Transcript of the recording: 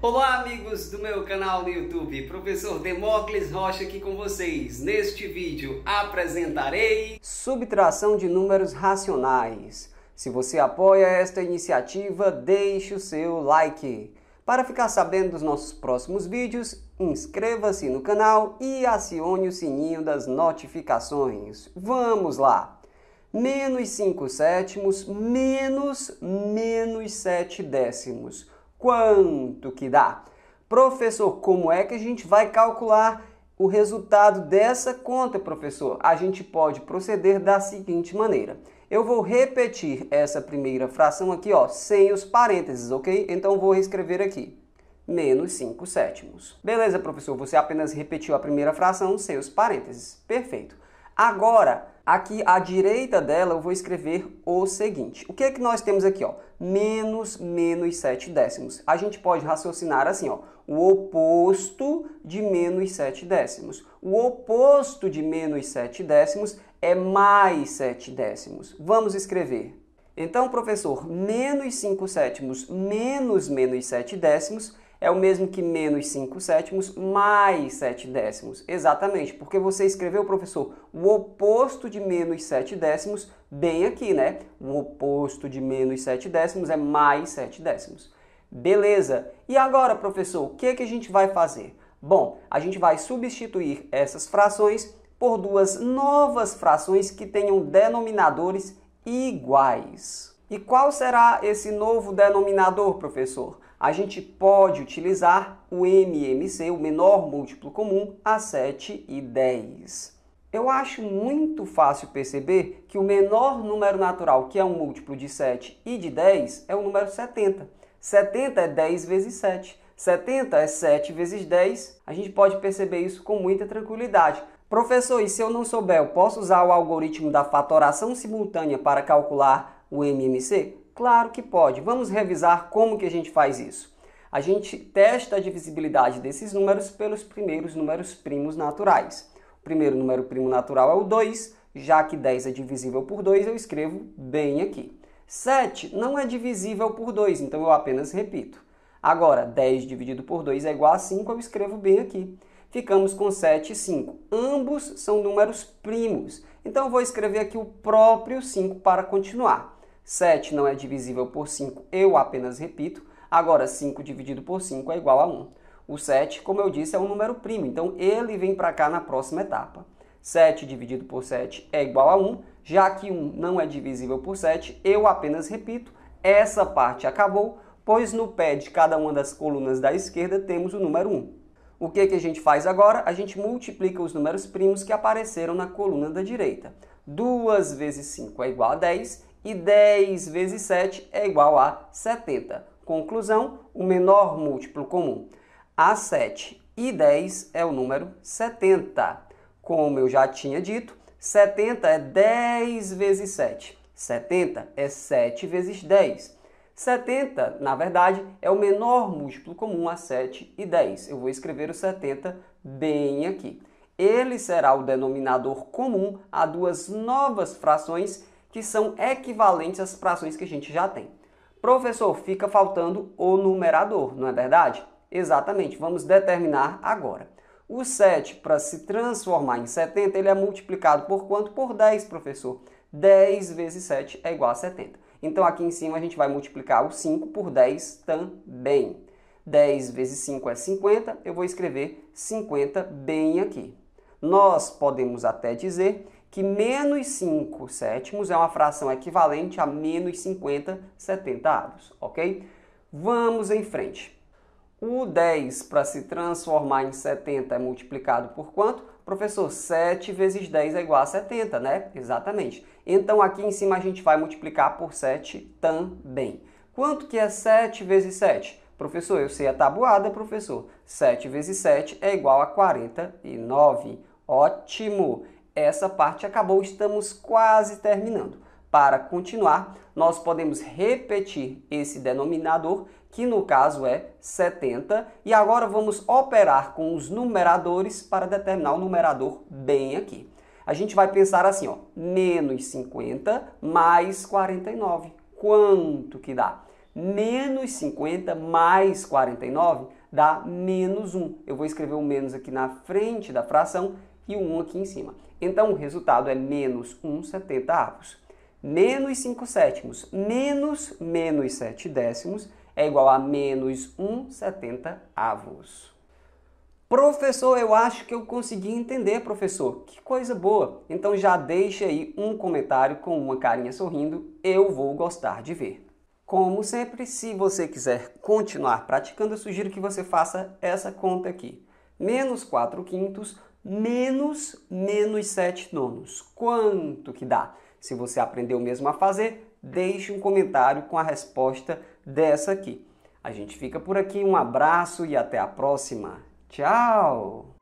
Olá amigos do meu canal no YouTube, professor Demócles Rocha aqui com vocês. Neste vídeo apresentarei subtração de números racionais. Se você apoia esta iniciativa, deixe o seu like. Para ficar sabendo dos nossos próximos vídeos, inscreva-se no canal e acione o sininho das notificações. Vamos lá! Menos 5 sétimos menos menos 7 décimos quanto que dá? Professor, como é que a gente vai calcular o resultado dessa conta, professor? A gente pode proceder da seguinte maneira. Eu vou repetir essa primeira fração aqui, ó, sem os parênteses, ok? Então vou reescrever aqui. Menos 5 sétimos. Beleza, professor, você apenas repetiu a primeira fração sem os parênteses. Perfeito. Agora, aqui à direita dela, eu vou escrever o seguinte. O que é que nós temos aqui? Ó? Menos menos 7 décimos. A gente pode raciocinar assim, ó, o oposto de menos 7 décimos. O oposto de menos 7 décimos é mais 7 décimos. Vamos escrever. Então, professor, menos 5 sétimos menos menos 7 décimos é o mesmo que menos 5 sétimos mais 7 décimos. Exatamente, porque você escreveu, professor, o oposto de menos 7 décimos bem aqui, né? O oposto de menos 7 décimos é mais 7 décimos. Beleza. E agora, professor, o que, que a gente vai fazer? Bom, a gente vai substituir essas frações por duas novas frações que tenham denominadores iguais. E qual será esse novo denominador, professor? A gente pode utilizar o MMC, o menor múltiplo comum, a 7 e 10. Eu acho muito fácil perceber que o menor número natural, que é um múltiplo de 7 e de 10, é o número 70. 70 é 10 vezes 7. 70 é 7 vezes 10. A gente pode perceber isso com muita tranquilidade. Professor, e se eu não souber, eu posso usar o algoritmo da fatoração simultânea para calcular o MMC? Claro que pode. Vamos revisar como que a gente faz isso. A gente testa a divisibilidade desses números pelos primeiros números primos naturais. O primeiro número primo natural é o 2, já que 10 é divisível por 2, eu escrevo bem aqui. 7 não é divisível por 2, então eu apenas repito. Agora, 10 dividido por 2 é igual a 5, eu escrevo bem aqui. Ficamos com 7 e 5. Ambos são números primos. Então, eu vou escrever aqui o próprio 5 para continuar. 7 não é divisível por 5, eu apenas repito. Agora, 5 dividido por 5 é igual a 1. O 7, como eu disse, é um número primo, então ele vem para cá na próxima etapa. 7 dividido por 7 é igual a 1. Já que 1 não é divisível por 7, eu apenas repito, essa parte acabou, pois no pé de cada uma das colunas da esquerda temos o número 1. O que, que a gente faz agora? A gente multiplica os números primos que apareceram na coluna da direita. 2 vezes 5 é igual a 10 e 10 vezes 7 é igual a 70. Conclusão, o menor múltiplo comum a 7 e 10 é o número 70. Como eu já tinha dito, 70 é 10 vezes 7. 70 é 7 vezes 10. 70, na verdade, é o menor múltiplo comum a 7 e 10. Eu vou escrever o 70 bem aqui. Ele será o denominador comum a duas novas frações que são equivalentes às frações que a gente já tem. Professor, fica faltando o numerador, não é verdade? Exatamente, vamos determinar agora. O 7, para se transformar em 70, ele é multiplicado por quanto? Por 10, professor. 10 vezes 7 é igual a 70. Então, aqui em cima, a gente vai multiplicar o 5 por 10 também. 10 vezes 5 é 50, eu vou escrever 50 bem aqui. Nós podemos até dizer que menos 5 sétimos é uma fração equivalente a menos 50 setentavos, ok? Vamos em frente. O 10 para se transformar em 70 é multiplicado por quanto? Professor, 7 vezes 10 é igual a 70, né? Exatamente. Então aqui em cima a gente vai multiplicar por 7 também. Quanto que é 7 vezes 7? Professor, eu sei a tabuada, professor. 7 vezes 7 é igual a 49. Ótimo! essa parte acabou, estamos quase terminando. Para continuar, nós podemos repetir esse denominador, que no caso é 70, e agora vamos operar com os numeradores para determinar o numerador bem aqui. A gente vai pensar assim, ó, menos 50 mais 49. Quanto que dá? Menos 50 mais 49 dá menos 1. Eu vou escrever o menos aqui na frente da fração e o 1 aqui em cima. Então o resultado é menos 1,70 avos. Menos 5 sétimos menos menos 7 décimos é igual a menos 1,70 avos. Professor, eu acho que eu consegui entender, professor. Que coisa boa! Então já deixa aí um comentário com uma carinha sorrindo, eu vou gostar de ver. Como sempre, se você quiser continuar praticando, eu sugiro que você faça essa conta aqui. Menos 4 quintos menos menos 7 nonos. Quanto que dá? Se você aprendeu mesmo a fazer, deixe um comentário com a resposta dessa aqui. A gente fica por aqui, um abraço e até a próxima. Tchau!